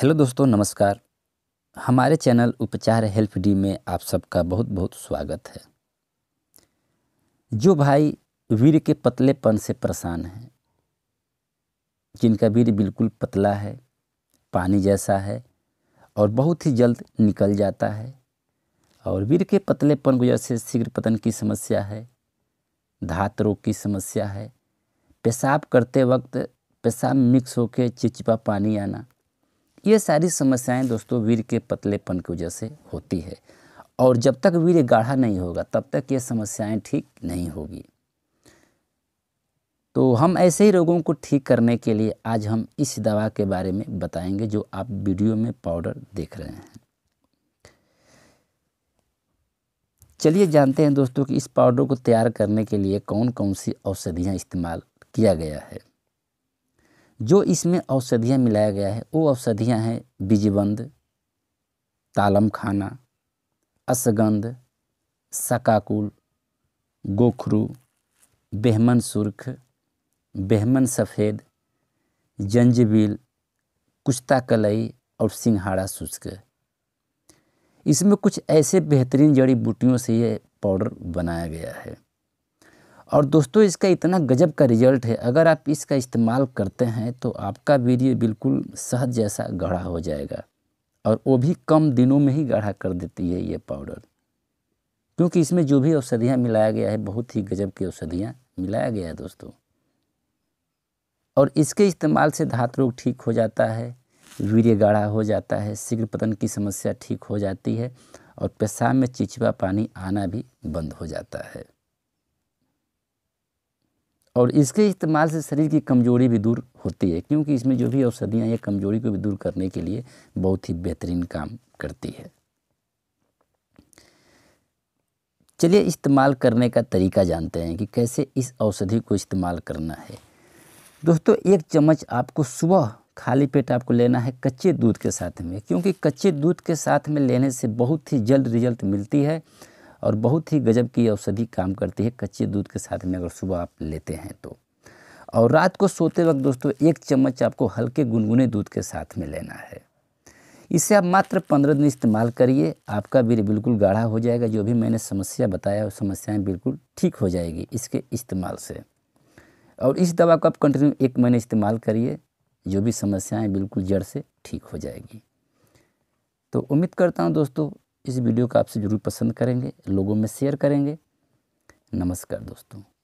hello दोस्तों नमस्कार हमारे चैनल उपचार हेल्प डी में आप सबका बहुत बहुत स्वागत है जो भाई वीर के पतलेपन से परेशान हैं जिनका वीर बिल्कुल पतला है पानी जैसा है और बहुत ही जल्द निकल जाता है और वीर के पतलेपन की वजह से शीघ्र पतन की समस्या है धात रोग की समस्या है पेशाब करते वक्त पेशाब मिक्स होकर चिपचिपा पानी आना ये सारी समस्याएं दोस्तों वीर के पतलेपन की वजह से होती है और जब तक वीर गाढ़ा नहीं होगा तब तक ये समस्याएं ठीक नहीं होगी तो हम ऐसे ही रोगों को ठीक करने के लिए आज हम इस दवा के बारे में बताएंगे जो आप वीडियो में पाउडर देख रहे हैं चलिए जानते हैं दोस्तों कि इस पाउडर को तैयार करने के लिए कौन कौन सी औषधियाँ इस्तेमाल किया गया है जो इसमें औषधियाँ मिलाया गया है वो औषधियाँ हैं बीजबंद तालम खाना असगंध सकाकुल गोखरू बेहमन सुर्ख बेहमन सफ़ेद जंजबील कुश्ता कलई और सिंघाड़ा शुष्क इसमें कुछ ऐसे बेहतरीन जड़ी बूटियों से ये पाउडर बनाया गया है और दोस्तों इसका इतना गजब का रिजल्ट है अगर आप इसका इस्तेमाल करते हैं तो आपका वीर्य बिल्कुल सहज जैसा गाढ़ा हो जाएगा और वो भी कम दिनों में ही गाढ़ा कर देती है ये पाउडर क्योंकि इसमें जो भी औषधियाँ मिलाया गया है बहुत ही गजब की औषधियाँ मिलाया गया है दोस्तों और इसके इस्तेमाल से धात रोग ठीक हो जाता है वीर्य गाढ़ा हो जाता है शीघ्र पतन की समस्या ठीक हो जाती है और पेशाब में चिचवा पानी आना भी बंद हो जाता है और इसके इस्तेमाल से शरीर की कमजोरी भी दूर होती है क्योंकि इसमें जो भी औषधियाँ या कमजोरी को भी दूर करने के लिए बहुत ही बेहतरीन काम करती है चलिए इस्तेमाल करने का तरीका जानते हैं कि कैसे इस औषधि को इस्तेमाल करना है दोस्तों एक चम्मच आपको सुबह खाली पेट आपको लेना है कच्चे दूध के साथ में क्योंकि कच्चे दूध के साथ में लेने से बहुत ही जल्द रिजल्ट मिलती है और बहुत ही गजब की औषधि काम करती है कच्चे दूध के साथ में अगर सुबह आप लेते हैं तो और रात को सोते वक्त दोस्तों एक चम्मच आपको हल्के गुनगुने दूध के साथ में लेना है इसे आप मात्र पंद्रह दिन इस्तेमाल करिए आपका भी बिल्कुल गाढ़ा हो जाएगा जो भी मैंने समस्या बताया वो समस्याएं बिल्कुल ठीक हो जाएगी इसके इस्तेमाल से और इस दवा को आप कंटिन्यू एक महीने इस्तेमाल करिए जो भी समस्याएं बिल्कुल जड़ से ठीक हो जाएगी तो उम्मीद करता हूँ दोस्तों इस वीडियो को आपसे ज़रूर पसंद करेंगे लोगों में शेयर करेंगे नमस्कार दोस्तों